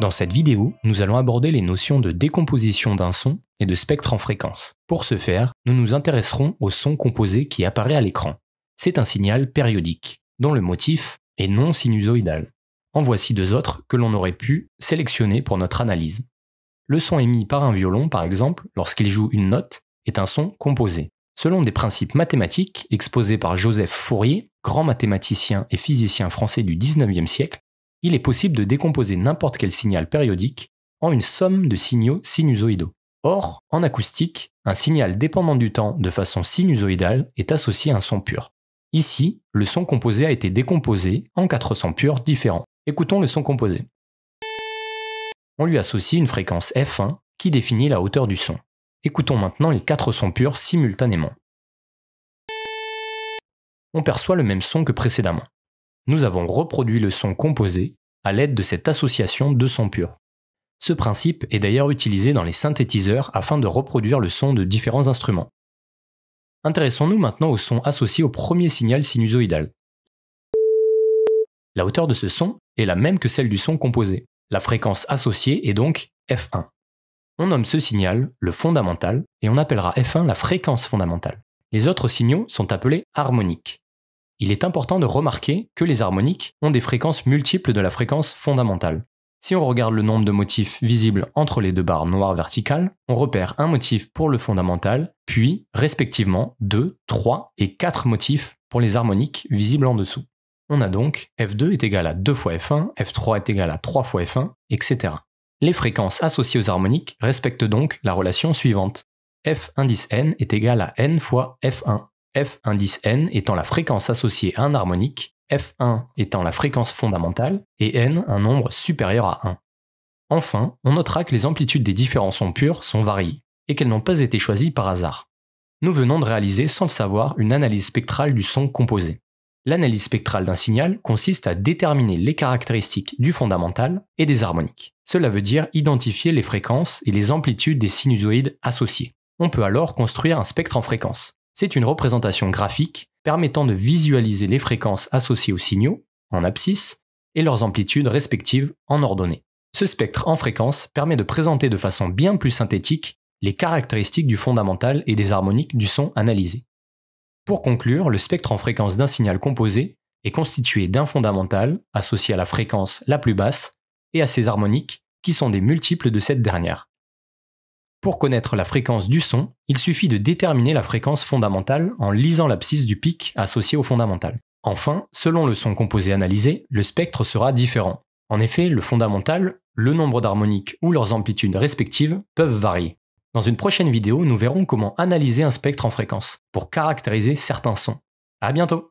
Dans cette vidéo, nous allons aborder les notions de décomposition d'un son et de spectre en fréquence. Pour ce faire, nous nous intéresserons au son composé qui apparaît à l'écran. C'est un signal périodique, dont le motif est non sinusoïdal. En voici deux autres que l'on aurait pu sélectionner pour notre analyse. Le son émis par un violon, par exemple, lorsqu'il joue une note, est un son composé. Selon des principes mathématiques exposés par Joseph Fourier, grand mathématicien et physicien français du 19e siècle, il est possible de décomposer n'importe quel signal périodique en une somme de signaux sinusoïdaux. Or, en acoustique, un signal dépendant du temps de façon sinusoïdale est associé à un son pur. Ici, le son composé a été décomposé en quatre sons purs différents. Écoutons le son composé. On lui associe une fréquence F1 qui définit la hauteur du son. Écoutons maintenant les quatre sons purs simultanément. On perçoit le même son que précédemment. Nous avons reproduit le son composé à l'aide de cette association de sons purs. Ce principe est d'ailleurs utilisé dans les synthétiseurs afin de reproduire le son de différents instruments. Intéressons-nous maintenant au son associé au premier signal sinusoïdal. La hauteur de ce son est la même que celle du son composé. La fréquence associée est donc F1. On nomme ce signal le fondamental et on appellera F1 la fréquence fondamentale. Les autres signaux sont appelés harmoniques il est important de remarquer que les harmoniques ont des fréquences multiples de la fréquence fondamentale. Si on regarde le nombre de motifs visibles entre les deux barres noires verticales, on repère un motif pour le fondamental, puis respectivement 2, 3 et 4 motifs pour les harmoniques visibles en dessous. On a donc F2 est égal à 2 fois F1, F3 est égal à 3 fois F1, etc. Les fréquences associées aux harmoniques respectent donc la relation suivante. F indice n est égal à n fois F1. F indice n étant la fréquence associée à un harmonique, F1 étant la fréquence fondamentale, et n un nombre supérieur à 1. Enfin, on notera que les amplitudes des différents sons purs sont variées, et qu'elles n'ont pas été choisies par hasard. Nous venons de réaliser sans le savoir une analyse spectrale du son composé. L'analyse spectrale d'un signal consiste à déterminer les caractéristiques du fondamental et des harmoniques. Cela veut dire identifier les fréquences et les amplitudes des sinusoïdes associées. On peut alors construire un spectre en fréquence. C'est une représentation graphique permettant de visualiser les fréquences associées aux signaux, en abscisse, et leurs amplitudes respectives en ordonnées. Ce spectre en fréquence permet de présenter de façon bien plus synthétique les caractéristiques du fondamental et des harmoniques du son analysé. Pour conclure, le spectre en fréquence d'un signal composé est constitué d'un fondamental associé à la fréquence la plus basse et à ses harmoniques qui sont des multiples de cette dernière. Pour connaître la fréquence du son, il suffit de déterminer la fréquence fondamentale en lisant l'abscisse du pic associé au fondamental. Enfin, selon le son composé analysé, le spectre sera différent. En effet, le fondamental, le nombre d'harmoniques ou leurs amplitudes respectives peuvent varier. Dans une prochaine vidéo, nous verrons comment analyser un spectre en fréquence pour caractériser certains sons. À bientôt!